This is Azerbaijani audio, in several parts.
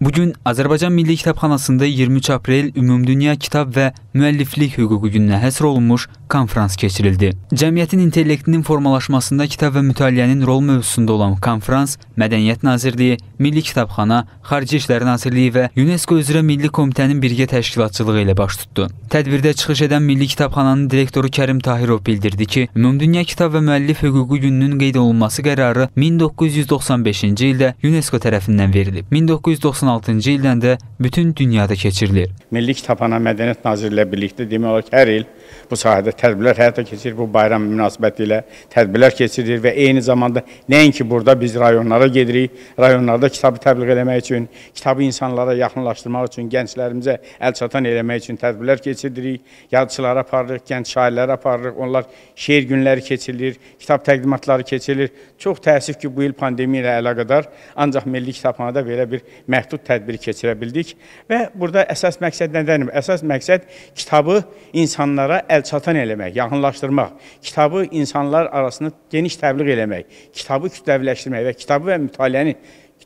Bugün Azərbaycan Milli Kitabxanasında 23 aprel Ümumdünya Kitab və Müəlliflik Hüququ gününə həsr olunmuş konfrans keçirildi. Cəmiyyətin intellektinin formalaşmasında kitab və mütaliənin rol mövzusunda olan konfrans Mədəniyyət Nazirliyi, Milli Kitabxana, Xarici İşlər Nazirliyi və UNESCO üzrə Milli Komitənin birgə təşkilatçılığı ilə baş tutdu. Tədbirdə çıxış edən Milli Kitabxananın direktoru Kərim Tahirov bildirdi ki, Ümumdünya Kitab və Müəllif Hüququ gününün qeyd olunması qərarı 1995-ci ildə UNESCO tərəfindən verilib. 1990 96-cı ildən də bütün dünyada keçirilir. Milli Kitabxana Mədəniyyət Nazirliyi ilə birlikdə demək olar ki, hər il bu sahədə tədbirlər həyata keçirir, bu bayram münasibəti ilə tədbirlər keçirilir və eyni zamanda nəinki burada biz rayonlara gedirik, rayonlarda kitabı təbliğ eləmək üçün, kitabı insanlara yaxınlaşdırmaq üçün, gənclərimizə əl çatan eləmək üçün tədbirlər keçiririk, yazıçılara aparırıq, gənc şairlərə aparırıq, onlar şeir günləri keçirilir, kitab təqdimatları keçirilir. Çox təəssüf ki, bu il pandemiya ilə əlaqədar ancaq Milli Kitabxanada belə bir məhdud tədbir keçirə bildik və burada əsas məqsəd nədəndir? Əsas məqsəd kitabı insanlara insanlara əlçatan eləmək, yaxınlaşdırmaq, kitabı insanlar arasında geniş təbliğ eləmək, kitabı kütləviləşdirmək və kitabı və mütaliəni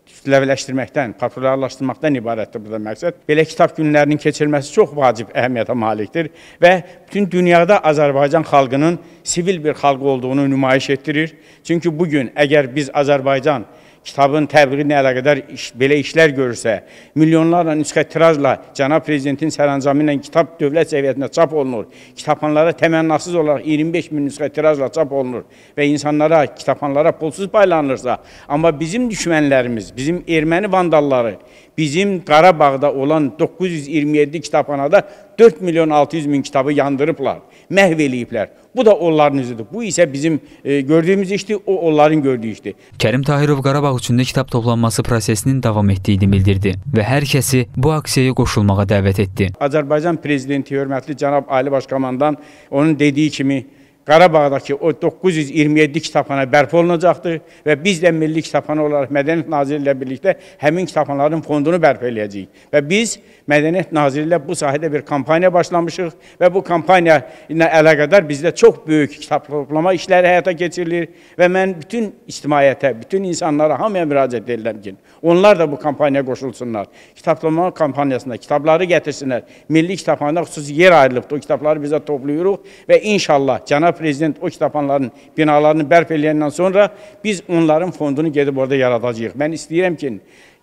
kütləviləşdirməkdən, populyarlaşdırmaqdan ibarətdir burada məqsəd. Belə kitab günlərinin keçirilməsi çox vacib əhəmiyyətə malikdir və bütün dünyada Azərbaycan xalqının sivil bir xalq olduğunu nümayiş etdirir. Çünki bugün əgər biz Azərbaycan kitabın təbliği ilə əlaqədar iş, belə işlər görürsə, milyonlarla nüsxə tirajla cənab prezidentin sərəncamı ilə kitab dövlət səviyyəsində çap olunur. Kitabxanalara təmənnasız olaraq 25 min nüsxə tirajla çap olunur və insanlara, kitabxanalara pulsuz paylanırsa, amma bizim düşmənlərimiz, bizim erməni vandalları bizim Qarabağda olan 927 kitabxanada 4 milyon 600 min kitabı yandırıblar, məhv eləyiblər. Bu da onların üzüdür. Bu isə bizim e, gördüyümüz işdir, o onların gördüyü işdir. Kərim Tahirov Qarabağ üçün də kitab toplanması prosesinin davam etdiyini bildirdi və hər kəsi bu aksiyaya qoşulmağa dəvət etdi. Azərbaycan prezidenti hörmətli cənab Ali Başkomandan onun dediyi kimi Qarabağdakı o 927 kitabxana bərpa olunacaqdır və biz də Milli Kitabxana olaraq Mədəniyyət Naziri ilə birlikdə həmin kitabxanaların fondunu bərpa eləyəcəyik. Və biz Mədəniyyət Naziri ilə bu sahədə bir kampaniya başlamışıq və bu kampaniya ilə əlaqədar bizdə çox böyük kitab toplama işləri həyata keçirilir və mən bütün ictimaiyyətə, bütün insanlara hamıya müraciət edirəm ki, onlar da bu kampaniyaya qoşulsunlar. Kitab toplama kampaniyasında kitabları gətirsinlər. Milli Kitabxanada xüsusi yer ayrılıbdır. O kitabları bizə toplayırıq və inşallah cənab Cənab Prezident o kitabxanaların binalarını bərp eləyəndən sonra biz onların fondunu gedib orada yaradacağıq. Mən istəyirəm ki,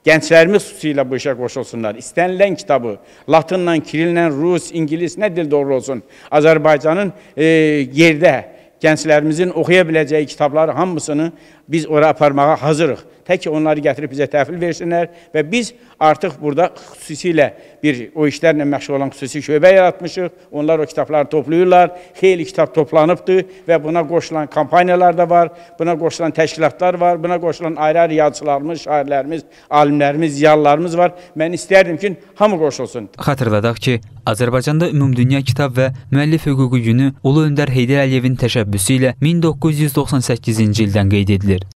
gənclərimiz xüsusilə bu işə qoşulsunlar. İstənilən kitabı latınla, kirillə, rus, ingilis nə dil doğru olsun Azərbaycanın e, yerdə gənclərimizin oxuya biləcəyi kitabları hamısını biz ora aparmağa hazırıq. Tək ki, onları gətirib bizə təhvil versinlər və biz artıq burada xüsusilə bir o işlərlə məşğul olan xüsusi şöbə yaratmışıq. Onlar o kitabları toplayırlar. Xeyli kitab toplanıbdır və buna qoşulan kampaniyalar da var, buna qoşulan təşkilatlar var, buna qoşulan ayrı-ayrı yazıçılarımız, şairlərimiz, alimlərimiz, ziyalılarımız var. Mən istərdim ki, hamı qoşulsun. Xatırladaq ki, Azərbaycanda Ümumdünya Kitab və Müəllif Hüququ Günü Ulu Öndər Heydər Əliyevin təşəbbüsü ilə 1998-ci ildən qeyd edilir.